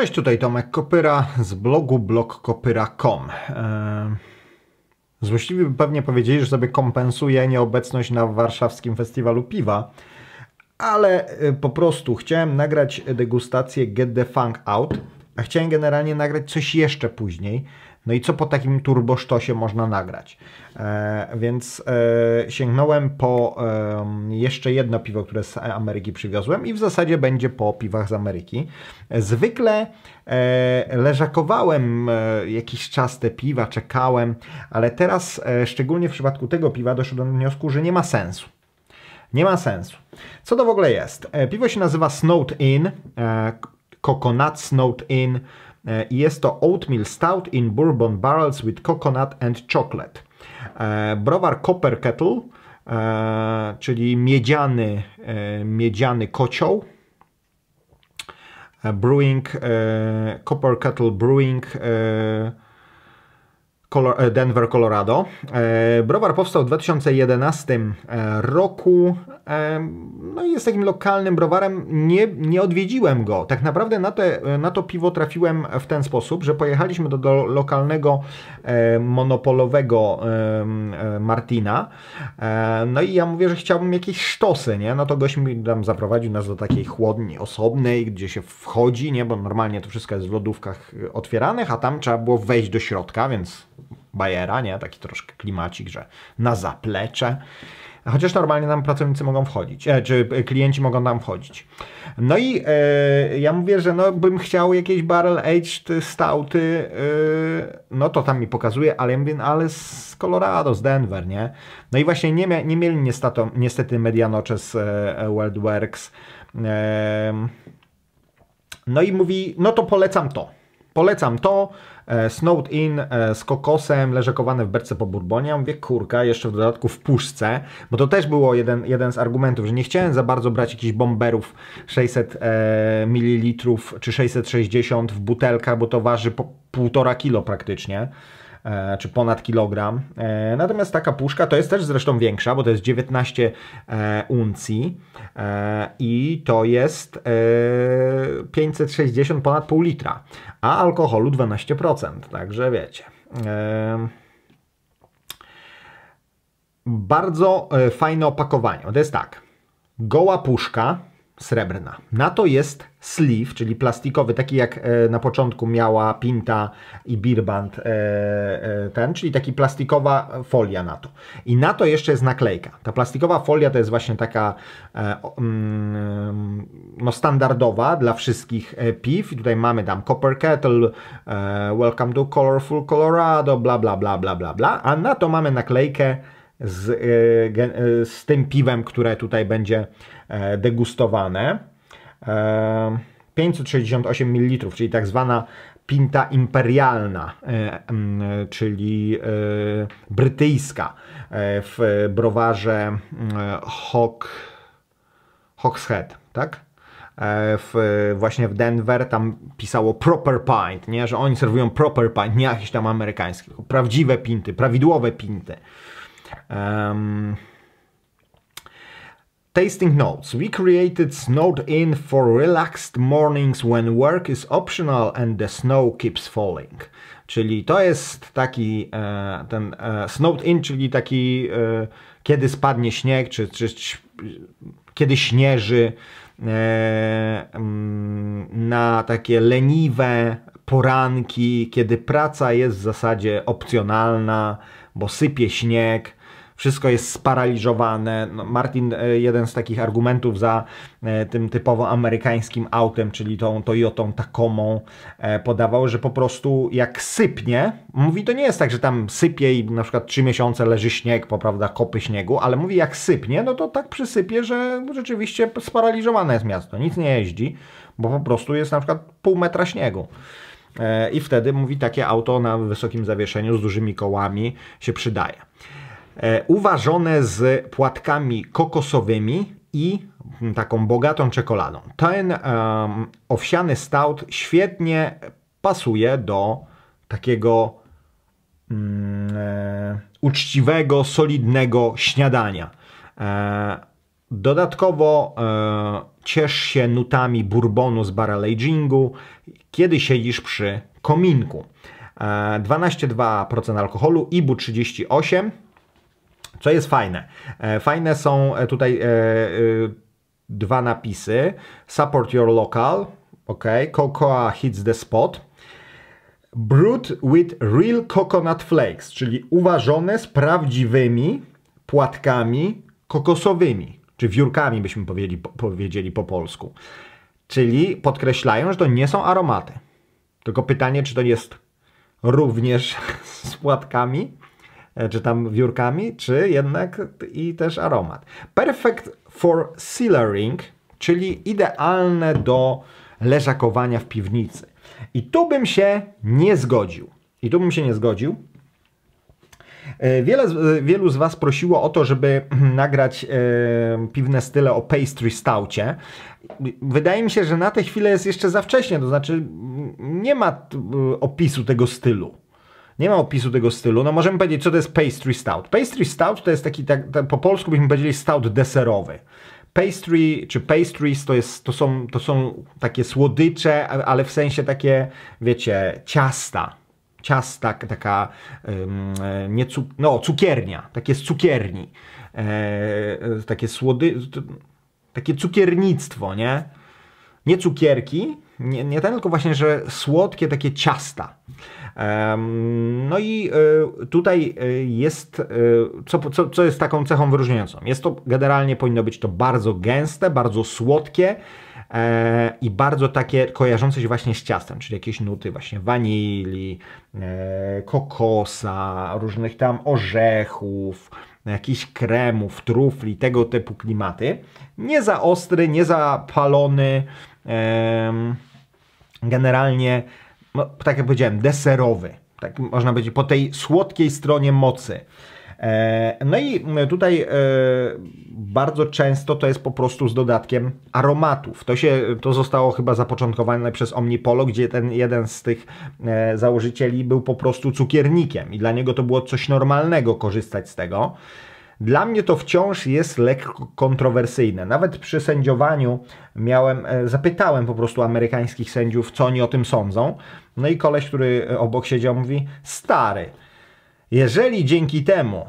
Cześć, tutaj Tomek Kopyra z blogu blogkopyra.com. E, złośliwi by pewnie powiedzieli, że sobie kompensuje nieobecność na warszawskim festiwalu piwa, ale e, po prostu chciałem nagrać degustację Get the Funk Out, a chciałem generalnie nagrać coś jeszcze później, no i co po takim turbosztosie można nagrać? E, więc e, sięgnąłem po e, jeszcze jedno piwo, które z Ameryki przywiozłem i w zasadzie będzie po piwach z Ameryki. Zwykle e, leżakowałem e, jakiś czas te piwa, czekałem, ale teraz e, szczególnie w przypadku tego piwa doszedłem do wniosku, że nie ma sensu. Nie ma sensu. Co to w ogóle jest? Piwo się nazywa Snowed In, Coconut Snowed In, E, jest to Oatmeal Stout in Bourbon Barrels with Coconut and Chocolate. E, browar Copper Kettle, e, czyli miedziany, miedziany kocioł. Brewing, Copper Kettle Brewing E, Denver, Colorado. E, browar powstał w 2011 roku. E, no i jest takim lokalnym browarem. Nie, nie odwiedziłem go. Tak naprawdę na, te, na to piwo trafiłem w ten sposób, że pojechaliśmy do, do lokalnego monopolowego Martina. No i ja mówię, że chciałbym jakieś sztosy, nie? No to gość mi tam zaprowadził nas do takiej chłodni osobnej, gdzie się wchodzi, nie? Bo normalnie to wszystko jest w lodówkach otwieranych, a tam trzeba było wejść do środka, więc Bayera, nie? Taki troszkę klimacik, że na zaplecze. Chociaż normalnie nam pracownicy mogą wchodzić, e, czy e, klienci mogą tam wchodzić. No i e, ja mówię, że no, bym chciał jakieś barrel aged stouty, e, no to tam mi pokazuje, ale ja mówię, no, ale z Colorado, z Denver, nie? No i właśnie nie, nie mieli niestety, niestety Medianocze z e, e Worldworks. no i mówi, no to polecam to. Polecam to. E, Snowed In e, z kokosem, leżakowane w berce po bourbonie. Ja mówię, kurka, jeszcze w dodatku w puszce, bo to też było jeden, jeden z argumentów, że nie chciałem za bardzo brać jakichś bomberów 600 e, ml czy 660 w butelkach, bo to waży po półtora kilo praktycznie. E, czy ponad kilogram. E, natomiast taka puszka to jest też zresztą większa, bo to jest 19 e, uncji i to jest 560 ponad pół litra, a alkoholu 12%, także wiecie. Bardzo fajne opakowanie. To jest tak. Goła puszka srebrna. Na to jest sleeve, czyli plastikowy, taki jak e, na początku miała Pinta i Birband e, e, ten, czyli taki plastikowa folia na to. I na to jeszcze jest naklejka. Ta plastikowa folia to jest właśnie taka mm, no, standardowa dla wszystkich piw. I tutaj mamy tam Copper Kettle, Welcome to Colorful Colorado, bla bla bla bla bla bla. A na to mamy naklejkę z, e, e, z tym piwem, które tutaj będzie e, degustowane. 568 ml, czyli tak zwana pinta imperialna, czyli brytyjska w browarze Hock, Hogshead, tak? W, właśnie w Denver tam pisało proper pint, nie? że oni serwują proper pint, nie jakieś tam amerykańskie, prawdziwe pinty, prawidłowe pinty. Um, Tasting notes. We created snowed in for relaxed mornings when work is optional and the snow keeps falling. Czyli to jest taki e, ten e, snowed in, czyli taki e, kiedy spadnie śnieg, czy, czy, czy kiedy śnieży mm, na takie leniwe poranki, kiedy praca jest w zasadzie opcjonalna, bo sypie śnieg wszystko jest sparaliżowane. No, Martin, e, jeden z takich argumentów za e, tym typowo amerykańskim autem, czyli tą Toyotą Takomą, e, podawał, że po prostu jak sypnie, mówi to nie jest tak, że tam sypie i na przykład trzy miesiące leży śnieg, po prawda, kopy śniegu, ale mówi jak sypnie, no to tak przysypie, że rzeczywiście sparaliżowane jest miasto, nic nie jeździ, bo po prostu jest na przykład pół metra śniegu. I wtedy mówi takie auto na wysokim zawieszeniu z dużymi kołami się przydaje. E, uważone z płatkami kokosowymi i mm, taką bogatą czekoladą. Ten um, owsiany stout świetnie pasuje do takiego um, uczciwego, solidnego śniadania. E, dodatkowo e, ciesz się nutami bourbonu z barrel agingu, kiedy siedzisz przy kominku. E, 12,2% alkoholu, IBU 38%, co jest fajne? E, fajne są e, tutaj e, dwa napisy. Support your local, ok. Cocoa hits the spot. Brewed with real coconut flakes, czyli uważone z prawdziwymi płatkami kokosowymi, czy wiórkami byśmy powiedzieli, po, powiedzieli po polsku. Czyli podkreślają, że to nie są aromaty. Tylko pytanie, czy to jest również z płatkami E, czy tam wiórkami, czy jednak i też aromat. Perfect for sealering, czyli idealne do leżakowania w piwnicy. I tu bym się nie zgodził. I tu bym się nie zgodził. E, wiele, e, wielu z Was prosiło o to, żeby nagrać e, piwne style o pastry staucie. Wydaje mi się, że na tę chwilę jest jeszcze za wcześnie, to znaczy mm, nie ma opisu tego stylu nie ma opisu tego stylu. No możemy powiedzieć, co to jest pastry stout. Pastry stout to jest taki, tak, tak, po polsku byśmy powiedzieli stout deserowy. Pastry czy pastries to, jest, to, są, to są takie słodycze, ale w sensie takie, wiecie, ciasta, ciasta, taka e, nie no, cukiernia, takie z cukierni, e, e takie słody, takie cukiernictwo, nie? Nie cukierki, nie, nie ten, tylko właśnie, że słodkie takie ciasta. No i y, tutaj y, jest, y, co, co, co jest taką cechą wyróżniającą? Jest to generalnie powinno być to bardzo gęste, bardzo słodkie e, i bardzo takie kojarzące się właśnie z ciastem, czyli jakieś nuty właśnie wanili, e, kokosa, różnych tam orzechów, jakichś kremów, trufli, tego typu klimaty. Nie za ostry, nie za palony. Generalnie no, tak jak powiedziałem, deserowy. Tak można powiedzieć, po tej słodkiej stronie mocy. E, no i e, tutaj e, bardzo często to jest po prostu z dodatkiem aromatów. To, się, to zostało chyba zapoczątkowane przez Omnipolo, gdzie ten jeden z tych założycieli był po prostu cukiernikiem i dla niego to było coś normalnego korzystać z tego. Dla mnie to wciąż jest lekko kontrowersyjne. Nawet przy sędziowaniu miałem, e, zapytałem po prostu amerykańskich sędziów, co oni o tym sądzą. No i koleś, który e, obok siedział, mówi: Stary, jeżeli dzięki temu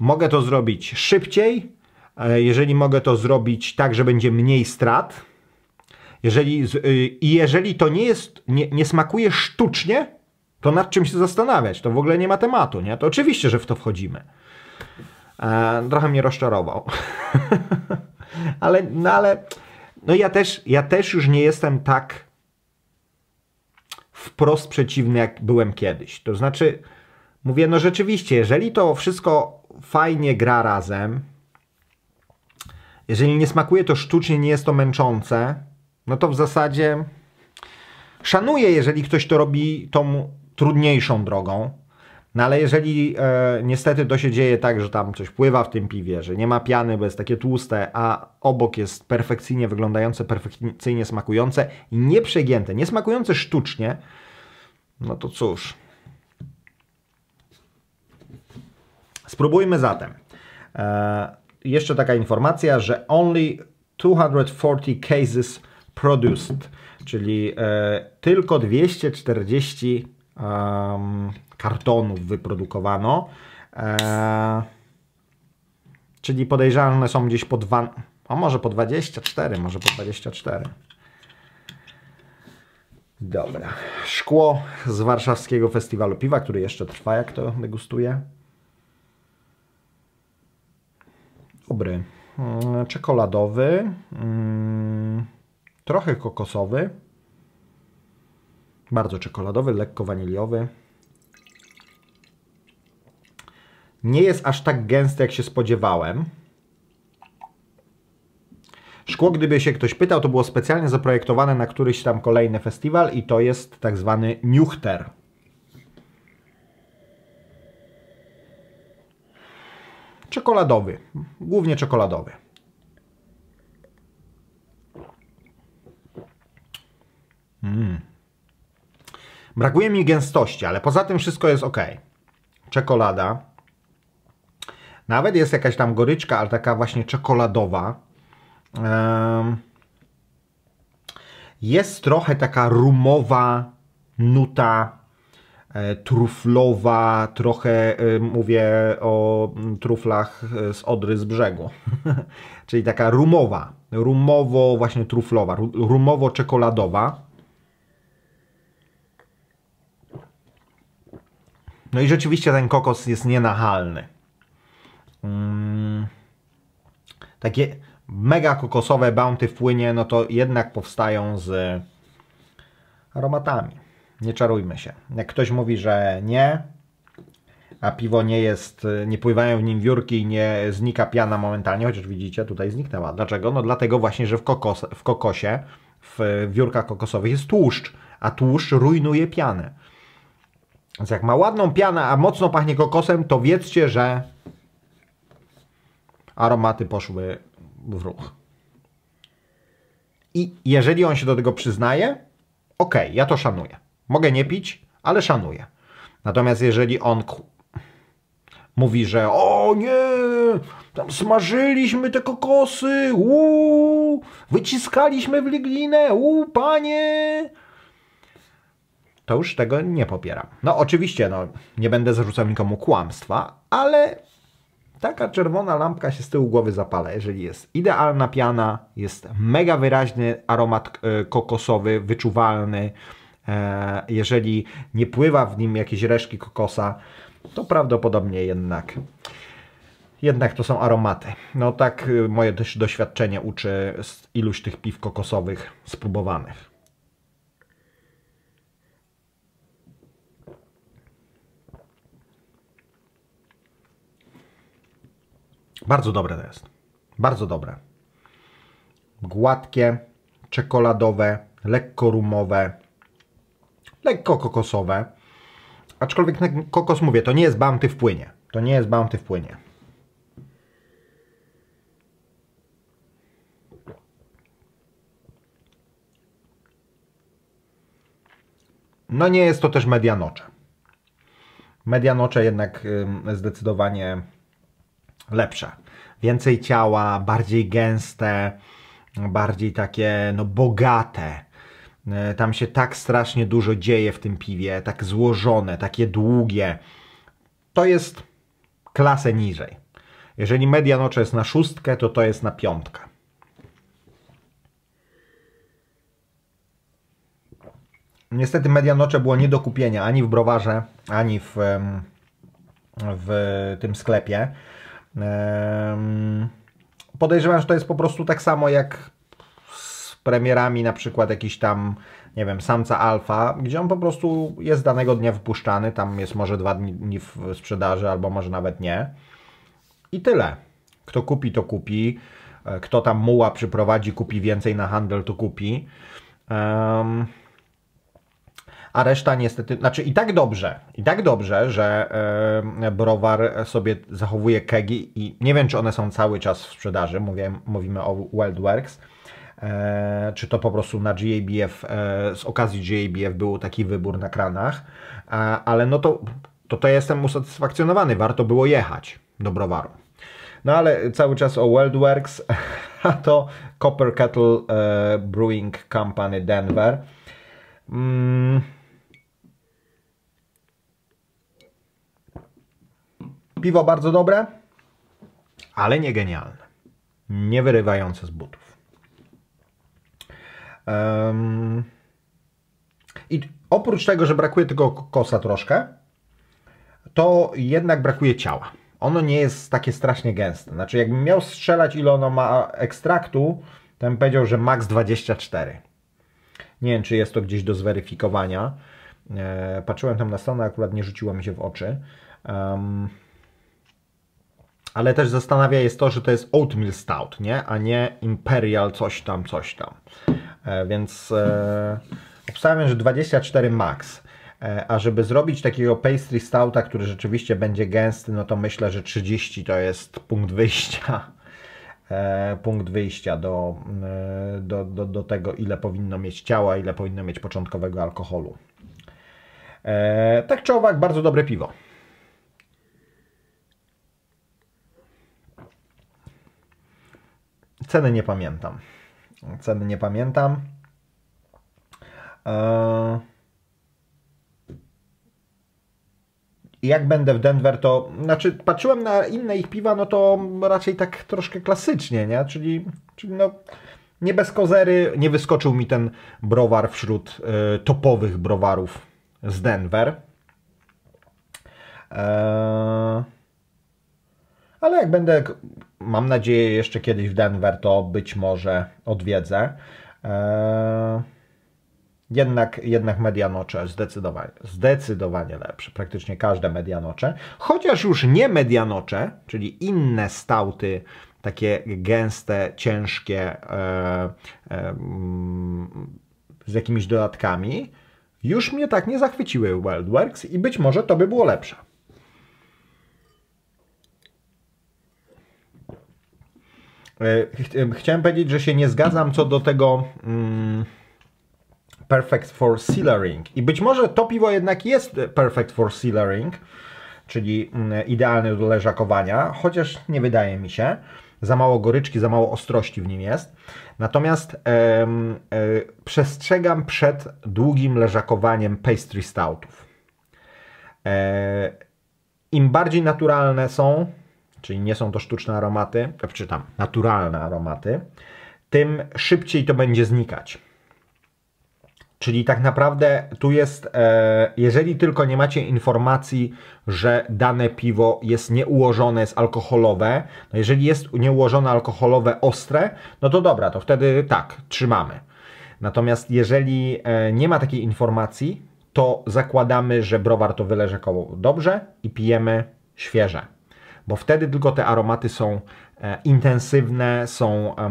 mogę to zrobić szybciej, e, jeżeli mogę to zrobić tak, że będzie mniej strat, jeżeli, i jeżeli to nie jest, nie, nie smakuje sztucznie, to nad czym się zastanawiać? To w ogóle nie ma tematu, nie? To oczywiście, że w to wchodzimy trochę mnie rozczarował. ale, no ale, no ja też, ja też już nie jestem tak wprost przeciwny, jak byłem kiedyś. To znaczy, mówię, no rzeczywiście, jeżeli to wszystko fajnie gra razem, jeżeli nie smakuje to sztucznie, nie jest to męczące, no to w zasadzie szanuję, jeżeli ktoś to robi tą trudniejszą drogą, no ale jeżeli e, niestety to się dzieje tak, że tam coś pływa w tym piwie, że nie ma piany, bo jest takie tłuste, a obok jest perfekcyjnie wyglądające, perfekcyjnie smakujące, nieprzegięte, nie smakujące sztucznie, no to cóż. Spróbujmy zatem. E, jeszcze taka informacja, że only 240 cases produced, czyli e, tylko 240 um, kartonów wyprodukowano. E, czyli podejrzane są gdzieś po 2, a może po 24, może po 24. Dobra. Szkło z warszawskiego festiwalu piwa, który jeszcze trwa, jak to degustuję. Dobry. Mm, czekoladowy. Mm, trochę kokosowy. Bardzo czekoladowy, lekko waniliowy. Nie jest aż tak gęsty, jak się spodziewałem. Szkło, gdyby się ktoś pytał, to było specjalnie zaprojektowane na któryś tam kolejny festiwal i to jest tak zwany niuchter. Czekoladowy, głównie czekoladowy. Mmm. Brakuje mi gęstości, ale poza tym wszystko jest ok. Czekolada. Nawet jest jakaś tam goryczka, ale taka właśnie czekoladowa. Jest trochę taka rumowa nuta e, truflowa, trochę y, mówię o mm, truflach y, z Odry z brzegu, czyli taka rumowa, rumowo właśnie truflowa, rumowo czekoladowa. No i rzeczywiście ten kokos jest nienachalny. Mm, takie mega kokosowe bounty w płynie, no to jednak powstają z aromatami. Nie czarujmy się. Jak ktoś mówi, że nie, a piwo nie jest, nie pływają w nim wiórki i nie znika piana momentalnie, chociaż widzicie, tutaj zniknęła. Dlaczego? No dlatego właśnie, że w, kokos, w kokosie, w wiórkach kokosowych jest tłuszcz, a tłuszcz rujnuje pianę. Więc jak ma ładną pianę, a mocno pachnie kokosem, to wiedzcie, że aromaty poszły w ruch. I jeżeli on się do tego przyznaje, ok, ja to szanuję. Mogę nie pić, ale szanuję. Natomiast jeżeli on mówi, że o nie, tam smażyliśmy te kokosy, uuu, wyciskaliśmy w liglinę, uuu, panie, to już tego nie popieram. No oczywiście, no, nie będę zarzucał nikomu kłamstwa, ale taka czerwona lampka się z tyłu głowy zapala, jeżeli jest idealna piana, jest mega wyraźny aromat e, kokosowy, wyczuwalny, e, jeżeli nie pływa w nim jakieś reszki kokosa, to prawdopodobnie jednak jednak to są aromaty. No tak e, moje też doświadczenie uczy z iluś tych piw kokosowych spróbowanych. Bardzo dobre to jest. Bardzo dobre. Gładkie, czekoladowe, lekko rumowe, lekko kokosowe. Aczkolwiek na kokos mówię, to nie jest bounty w płynie. To nie jest bounty w płynie. No nie jest to też medianocze. Medianocze jednak zdecydowanie lepsze. Więcej ciała, bardziej gęste, bardziej takie no, bogate. E, tam się tak strasznie dużo dzieje w tym piwie, tak złożone, takie długie. To jest klasę niżej. Jeżeli media nocze jest na szóstkę, to to jest na piątkę. Niestety media nocze było nie do kupienia ani w browarze, ani w, w tym sklepie. Podejrzewam, że to jest po prostu tak samo jak z premierami na przykład jakiś tam, nie wiem, samca alfa, gdzie on po prostu jest danego dnia wypuszczany, tam jest może dwa dni w sprzedaży albo może nawet nie. I tyle. Kto kupi, to kupi. E, kto tam muła przyprowadzi, kupi więcej na handel, to kupi. Um, a reszta niestety, znaczy i tak dobrze, i tak dobrze, że e, browar sobie zachowuje kegi i nie wiem, czy one są cały czas w sprzedaży, Mówię, mówimy o Wildworks, e, czy to po prostu na GABF, e, z okazji GABF był taki wybór na kranach, ale no to, to to jestem usatysfakcjonowany, warto było jechać do browaru. No ale cały czas o Wildworks, a to Copper Kettle e, Brewing Company Denver. Mm. Piwo bardzo dobre, ale nie genialne. Nie wyrywające z butów. Um, I oprócz tego, że brakuje tego kosa troszkę, to jednak brakuje ciała. Ono nie jest takie strasznie gęste. Znaczy, jakbym miał strzelać, ile ono ma ekstraktu, ten powiedział, że max 24. Nie wiem, czy jest to gdzieś do zweryfikowania. E, patrzyłem tam na stronę, akurat nie rzuciło mi się w oczy. Um, ale też zastanawia jest to, że to jest oatmeal stout, nie? A nie imperial coś tam, coś tam. E, więc e, obstawiam, że 24 max. E, a żeby zrobić takiego pastry stouta, który rzeczywiście będzie gęsty, no to myślę, że 30 to jest punkt wyjścia. E, punkt wyjścia do, e, do, do, do tego, ile powinno mieć ciała, ile powinno mieć początkowego alkoholu. E, tak czy owak, bardzo dobre piwo. Ceny nie pamiętam. Ceny nie pamiętam. Eee... jak będę w Denver, to znaczy patrzyłem na inne ich piwa, no to raczej tak troszkę klasycznie, nie? Czyli, czyli no nie bez kozery nie wyskoczył mi ten browar wśród y, topowych browarów z Denver. Eee ale jak będę, mam nadzieję, jeszcze kiedyś w Denver, to być może odwiedzę. Eee, jednak, jednak medianocze zdecydowanie, zdecydowanie lepsze. Praktycznie każde medianocze. Chociaż już nie medianocze, czyli inne stałty, takie gęste, ciężkie, e, e, z jakimiś dodatkami, już mnie tak nie zachwyciły Wildworks i być może to by było lepsze. E, e, chciałem powiedzieć, że się nie zgadzam co do tego mm, perfect for sealering. I być może to piwo jednak jest perfect for sealering, czyli mm, idealne do leżakowania, chociaż nie wydaje mi się. Za mało goryczki, za mało ostrości w nim jest. Natomiast em, e, przestrzegam przed długim leżakowaniem pastry stoutów. E, Im bardziej naturalne są, czyli nie są to sztuczne aromaty, czy tam naturalne aromaty, tym szybciej to będzie znikać. Czyli tak naprawdę tu jest, e, jeżeli tylko nie macie informacji, że dane piwo jest nieułożone, jest alkoholowe, no jeżeli jest nieułożone alkoholowe ostre, no to dobra, to wtedy tak, trzymamy. Natomiast jeżeli e, nie ma takiej informacji, to zakładamy, że browar to wyleże koło dobrze i pijemy świeże bo wtedy tylko te aromaty są e, intensywne, są. E,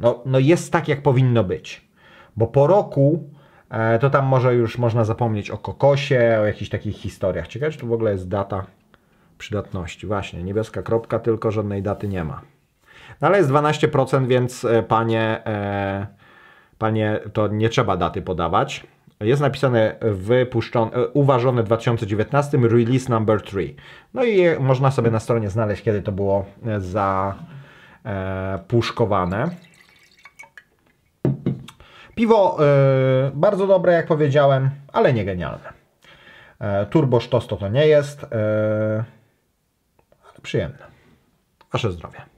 no, no jest tak, jak powinno być. Bo po roku e, to tam może już można zapomnieć o kokosie, o jakichś takich historiach. Ciekawe, czy tu w ogóle jest data przydatności. Właśnie, niebieska kropka, tylko żadnej daty nie ma. No ale jest 12%, więc panie, panie, to nie trzeba daty podawać. Jest napisane wypuszczone, uważone w 2019, release number 3. No i można sobie na stronie znaleźć, kiedy to było e, zapuszkowane. E, Piwo e, bardzo dobre, jak powiedziałem, ale nie genialne. E, turbo sztos to, nie jest, ale przyjemne. Wasze zdrowie.